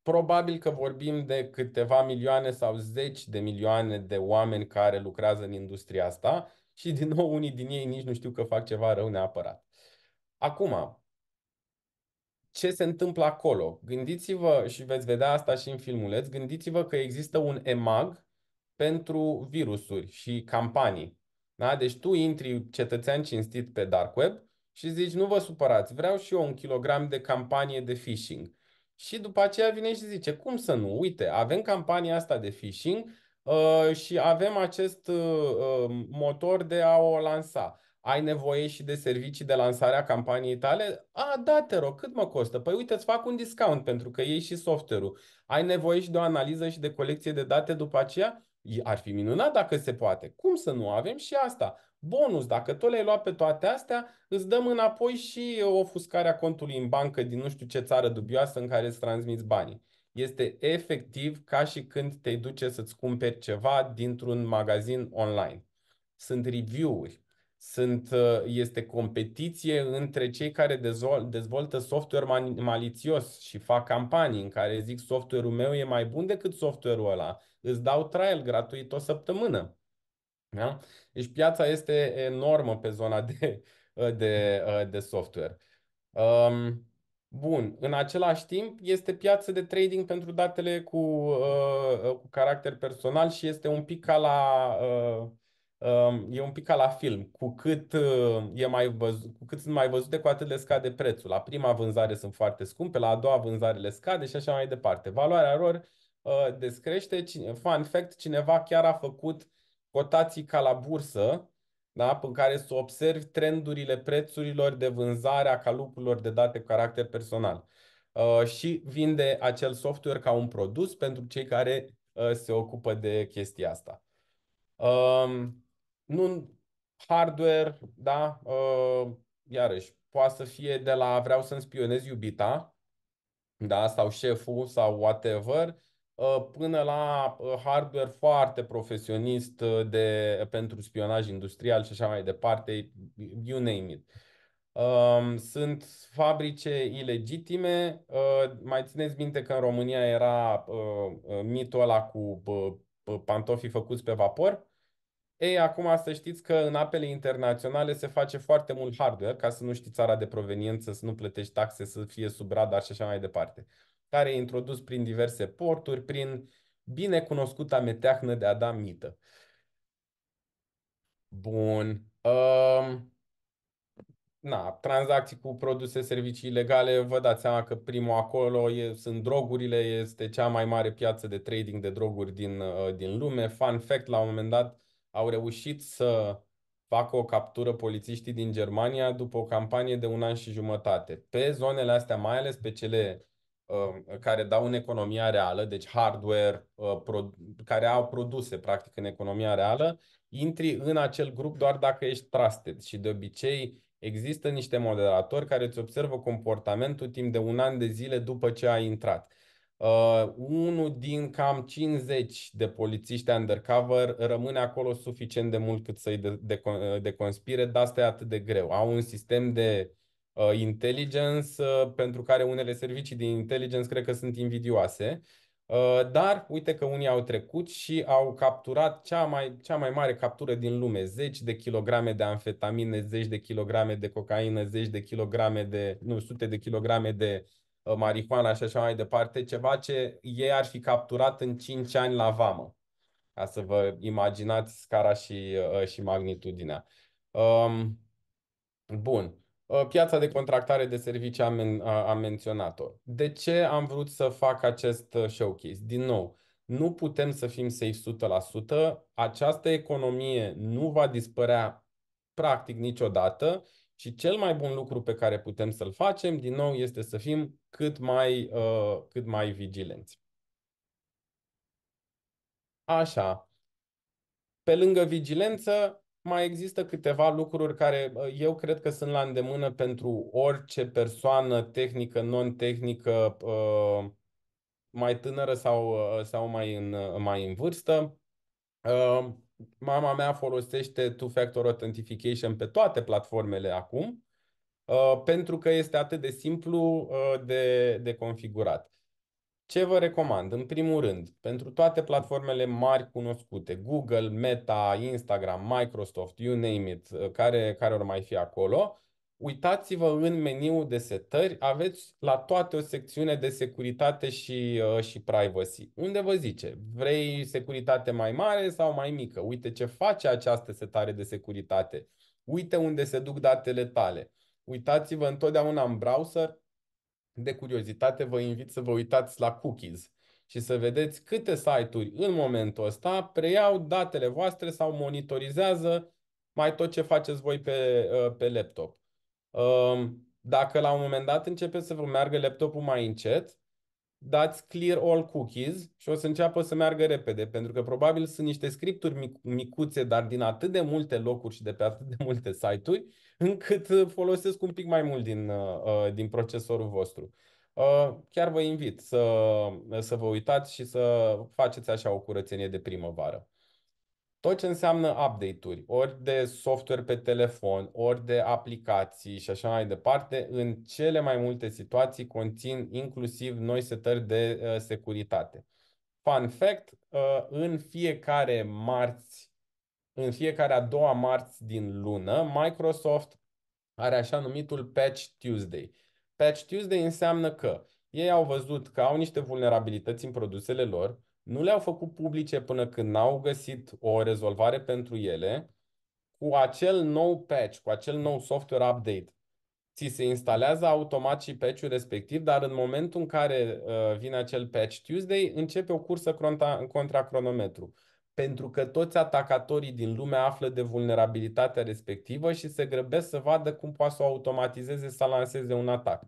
[SPEAKER 1] Probabil că vorbim de câteva milioane sau zeci de milioane de oameni care lucrează în industria asta și, din nou, unii din ei nici nu știu că fac ceva rău neapărat. Acum, ce se întâmplă acolo. Gândiți-vă, și veți vedea asta și în filmuleț, gândiți-vă că există un EMAG pentru virusuri și campanii. Da? Deci tu intri cetățean cinstit pe dark web și zici, nu vă supărați, vreau și eu un kilogram de campanie de phishing. Și după aceea vine și zice, cum să nu, uite, avem campania asta de phishing uh, și avem acest uh, uh motor de a o lansa ai nevoie și de servicii de lansare a campaniei tale? A, da, te rog, cât mă costă? Păi uite, îți fac un discount pentru că iei și software-ul. Ai nevoie și de o analiză și de colecție de date după aceea? Ar fi minunat dacă se poate. Cum să nu avem și asta? Bonus, dacă tot le-ai luat pe toate astea, îți dăm înapoi și ofuscarea contului în bancă din nu știu ce țară dubioasă în care îți transmiți banii. Este efectiv ca și când te duce să-ți cumperi ceva dintr-un magazin online. Sunt review-uri, sunt, uh, este competiție între cei care dezvoltă software malițios și fac campanii în care zic software-ul meu e mai bun decât software-ul ăla. Îți dau trial gratuit o săptămână. Da? Deci piața este enormă pe zona de, uh, de, uh, de software. Um, Bun, în același timp este piață de trading pentru datele cu, uh, cu caracter personal și este un pic ca la uh, e un pic ca la film. Cu cât, ă, e mai văzut, cu cât sunt mai văzute, cu atât le scade prețul. La prima vânzare sunt foarte scumpe, la a doua vânzare le scade și așa mai departe. Valoarea lor ă, descrește. Fun fact, cineva chiar a făcut cotații ca la bursă, da? în care să observi trendurile prețurilor de vânzare a calupurilor de date cu caracter personal. Ă, și vinde acel software ca un produs pentru cei care se ocupă de chestia asta nu hardware, da, uh, iarăși, poate să fie de la vreau să-mi spionez iubita, da, sau șeful sau whatever, uh, până la uh, hardware foarte profesionist de, pentru spionaj industrial și așa mai departe, you name it. Um, sunt fabrice ilegitime. Mai țineți minte că în România era mitul ăla cu pantofii făcuți pe vapor? Ei, acum să știți că în apele internaționale se face foarte mult hardware ca să nu știi țara de proveniență, să nu plătești taxe, să fie sub radar și așa mai departe, care e introdus prin diverse porturi, prin binecunoscuta meteahnă de Adam Mită. Bun. Um, na, tranzacții cu produse, servicii ilegale, vă dați seama că primul acolo e, sunt drogurile, este cea mai mare piață de trading de droguri din, uh, din lume. Fun fact, la un moment dat, au reușit să facă o captură polițiștii din Germania după o campanie de un an și jumătate. Pe zonele astea, mai ales pe cele uh, care dau în economia reală, deci hardware, uh, care au produse practic în economia reală, intri în acel grup doar dacă ești trusted și de obicei există niște moderatori care îți observă comportamentul timp de un an de zile după ce ai intrat. Uh, unul din cam 50 de polițiști undercover rămâne acolo suficient de mult cât să-i de, de, uh, deconspire, asta e atât de greu. Au un sistem de uh, intelligence uh, pentru care unele servicii de intelligence cred că sunt invidioase, uh, dar uite că unii au trecut și au capturat cea mai, cea mai mare captură din lume, zeci de kilograme de amfetamine, zeci de kilograme de cocaină, zeci de kilograme de, nu, sute de kilograme de Uh, marihuana și așa mai departe, ceva ce ei ar fi capturat în 5 ani la vamă. Ca să vă imaginați scara și, uh, și magnitudinea. Um, bun. Uh, piața de contractare de servicii am, men- am menționat-o. De ce am vrut să fac acest showcase? Din nou, nu putem să fim safe 100%. Această economie nu va dispărea practic niciodată și cel mai bun lucru pe care putem să-l facem, din nou, este să fim cât mai, uh, cât mai vigilenți. Așa. Pe lângă vigilență, mai există câteva lucruri care uh, eu cred că sunt la îndemână pentru orice persoană tehnică, non-tehnică, uh, mai tânără sau, uh, sau mai, în, mai în vârstă mama mea folosește two-factor authentication pe toate platformele acum, uh, pentru că este atât de simplu uh, de, de configurat. Ce vă recomand? În primul rând, pentru toate platformele mari cunoscute, Google, Meta, Instagram, Microsoft, you name it, uh, care, care or mai fi acolo, uitați-vă în meniul de setări, aveți la toate o secțiune de securitate și, uh, și privacy. Unde vă zice, vrei securitate mai mare sau mai mică? Uite ce face această setare de securitate. Uite unde se duc datele tale. Uitați-vă întotdeauna în browser. De curiozitate vă invit să vă uitați la cookies și să vedeți câte site-uri în momentul ăsta preiau datele voastre sau monitorizează mai tot ce faceți voi pe, uh, pe laptop. Dacă la un moment dat începe să vă meargă laptopul mai încet, dați clear all cookies și o să înceapă să meargă repede, pentru că probabil sunt niște scripturi micuțe, dar din atât de multe locuri și de pe atât de multe site-uri, încât uh, folosesc un pic mai mult din, uh, uh, din procesorul vostru. Chiar vă invit să, să vă uitați și să faceți așa o curățenie de primăvară tot ce înseamnă update-uri, ori de software pe telefon, ori de aplicații și așa mai departe, în cele mai multe situații conțin inclusiv noi setări de uh, securitate. Fun fact, uh, în fiecare marți, în fiecare a doua marți din lună, Microsoft are așa numitul Patch Tuesday. Patch Tuesday înseamnă că ei au văzut că au niște vulnerabilități în produsele lor, nu le-au făcut publice până când n-au găsit o rezolvare pentru ele cu acel nou patch, cu acel nou software update. Ți se instalează automat și patch-ul respectiv, dar în momentul în care uh, vine acel patch Tuesday, începe o cursă contra, contra cronometru. Pentru că toți atacatorii din lume află de vulnerabilitatea respectivă și se grăbesc să vadă cum poate să o automatizeze să lanseze un atac.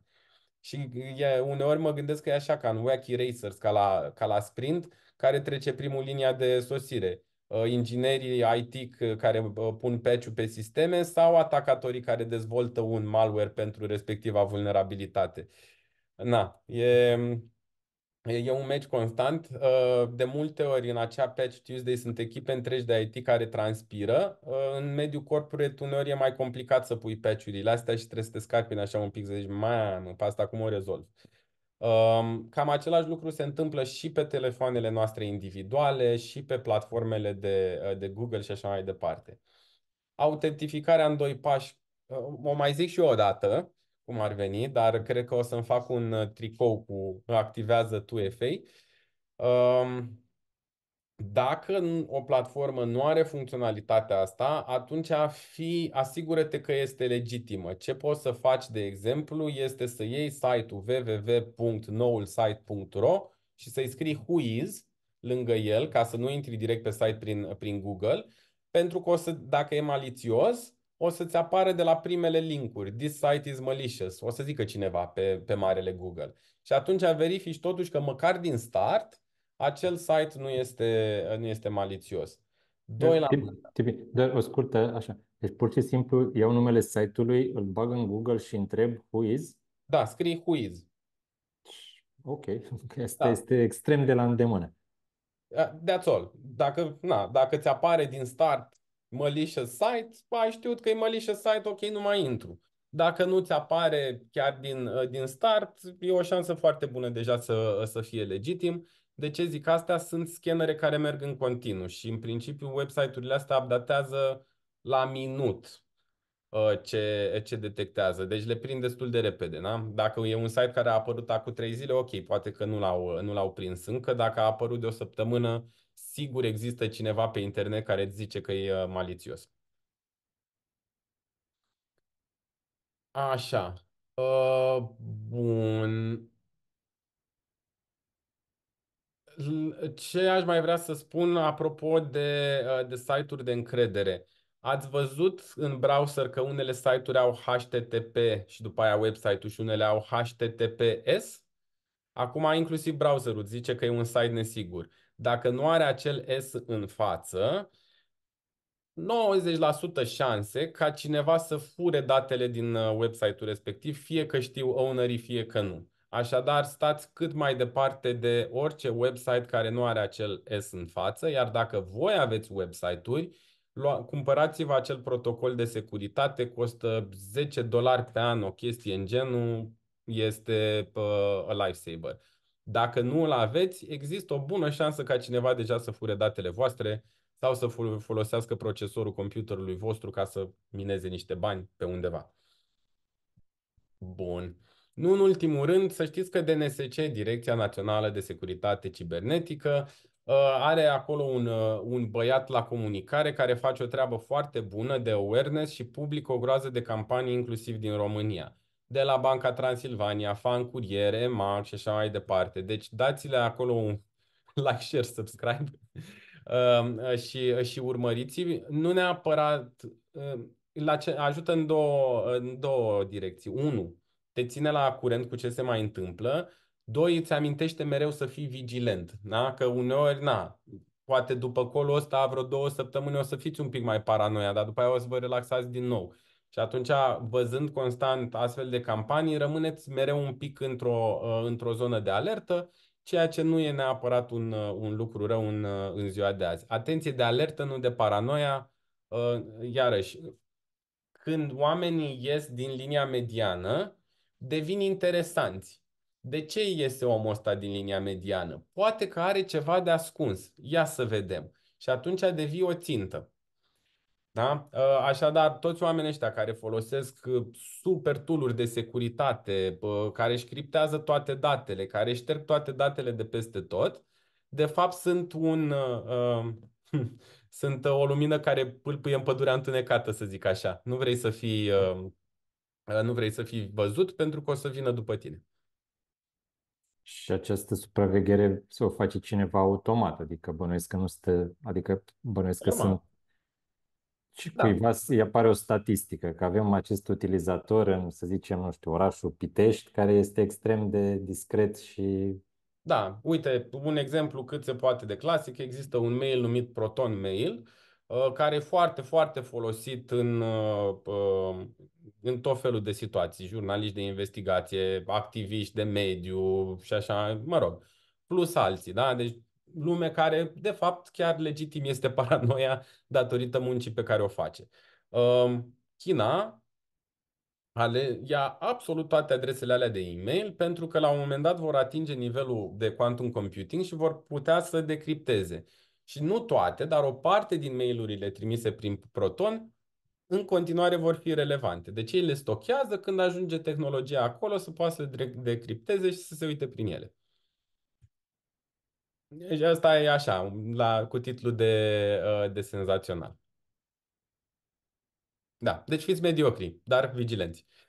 [SPEAKER 1] Și e, uneori mă gândesc că e așa ca în Wacky Racers, ca la, ca la sprint, care trece primul linia de sosire. Ă, inginerii IT ă, care ă, pun patch pe sisteme sau atacatorii care dezvoltă un malware pentru respectiva vulnerabilitate. Na, e, E un meci constant. Uh, de multe ori în acea Patch Tuesday sunt echipe întregi de IT care transpiră. Uh, în mediul corporate uneori e mai complicat să pui patch-urile astea și trebuie să te scarpi în așa un pic să zici, mamă, pe asta cum o rezolv? Um, cam același lucru se întâmplă și pe telefoanele noastre individuale și pe platformele de, uh, de Google și așa mai departe. Autentificarea în doi pași, o mai zic și eu o dată, cum ar veni, dar cred că o să-mi fac un uh, tricou cu activează tu FA. Um, dacă o platformă nu are funcționalitatea asta, atunci fi, asigură-te că este legitimă. Ce poți să faci, de exemplu, este să iei site-ul www.noulsite.ro și să-i scrii who is lângă el, ca să nu intri direct pe site prin, prin Google, pentru că o să, dacă e malițios, o să-ți apară de la primele linkuri. This site is malicious. O să zică cineva pe, pe marele Google. Și atunci verifici totuși că măcar din start acel site nu este, nu este malițios. Doi la
[SPEAKER 2] tipi, dar o scurtă, așa. Deci pur și simplu iau numele site-ului, îl bag în Google și întreb who is?
[SPEAKER 1] Da, scrii who is.
[SPEAKER 2] Ok, asta da. este extrem de la îndemână.
[SPEAKER 1] Da, that's all. Dacă, na, dacă ți apare din start malicious site, ai știut că e malicious site, ok, nu mai intru. Dacă nu ți apare chiar din, uh, din start, e o șansă foarte bună deja să, uh, să fie legitim. De ce zic asta? Sunt scanere care merg în continuu și în principiu website-urile astea updatează la minut Uh, ce, ce detectează. Deci le prind destul de repede. Da? Dacă e un site care a apărut acum trei zile, ok, poate că nu l-au, nu l-au prins încă. Dacă a apărut de o săptămână, sigur există cineva pe internet care îți zice că e uh, malițios. Așa. Uh, bun. Ce aș mai vrea să spun apropo de, uh, de site-uri de încredere? Ați văzut în browser că unele site-uri au HTTP și după aia website-ul și unele au HTTPS? Acum inclusiv browserul zice că e un site nesigur. Dacă nu are acel S în față, 90% șanse ca cineva să fure datele din uh, website-ul respectiv, fie că știu ownerii, fie că nu. Așadar, stați cât mai departe de orice website care nu are acel S în față, iar dacă voi aveți website-uri, lua, cumpărați-vă acel protocol de securitate, costă 10 dolari pe an, o chestie în genul, este uh, a lifesaver. Dacă nu îl aveți, există o bună șansă ca cineva deja să fure datele voastre sau să folosească procesorul computerului vostru ca să mineze niște bani pe undeva. Bun. Nu în ultimul rând, să știți că DNSC, Direcția Națională de Securitate Cibernetică, Ă, are acolo un, ă, un băiat la comunicare care face o treabă foarte bună de awareness și public o groază de campanii inclusiv din România. De la Banca Transilvania, Fan Curier, EMAG și așa mai departe. Deci dați-le acolo un like, share, subscribe ă, și, și urmăriți. Nu neapărat la ce, ajută în două, în două direcții. Unu, te ține la curent cu ce se mai întâmplă Doi, îți amintește mereu să fii vigilent, na, că uneori, na, poate după colo ăsta, vreo două săptămâni, o să fiți un pic mai paranoia, dar după aia o să vă relaxați din nou. Și atunci, văzând constant astfel de campanii, rămâneți mereu un pic într-o, ă, într-o zonă de alertă, ceea ce nu e neapărat un, ă, un lucru rău în, ă, în ziua de azi. Atenție de alertă, nu de paranoia. Iarăși, când oamenii ies din linia mediană, devin interesanți. De ce iese omul ăsta din linia mediană? Poate că are ceva de ascuns. Ia să vedem. Și atunci devii o țintă. Da? Uh, așadar, toți oamenii ăștia care folosesc uh, super tooluri de securitate, uh, care își criptează toate datele, care șterg toate datele de peste tot, de fapt sunt un uh, um, sunt o lumină care pâlpâie în pădurea întunecată, să zic așa. Nu vrei să fii uh, nu vrei să fii văzut pentru că o să vină după tine.
[SPEAKER 2] Și această supraveghere să o face cineva automat, adică bănuiesc că nu stă, adică bănuiesc că sunt și da. cuiva îi apare o statistică, că avem acest utilizator în, să zicem, nu știu, orașul Pitești, care este extrem de discret și...
[SPEAKER 1] Da, uite, un exemplu cât se poate de clasic, există un mail numit Proton Mail, uh, Uh, care e foarte, foarte folosit în, uh, uh, în tot felul de situații, jurnaliști de investigație, activiști de mediu și așa, mă rog, plus alții, da? Deci lume care, de fapt, chiar legitim este paranoia datorită muncii pe care o face. China ale, ia absolut toate adresele alea de e-mail pentru că la un moment dat vor atinge nivelul de quantum computing și vor putea să decripteze. Și nu toate, dar o parte din mailurile trimise prin Proton în continuare vor fi relevante. Deci ei le stochează când ajunge tehnologia acolo să poată să le decripteze și să se uite prin ele. Deci asta e așa, la, cu titlu de, uh, de senzațional. Da, deci fiți mediocri, dar vigilenți.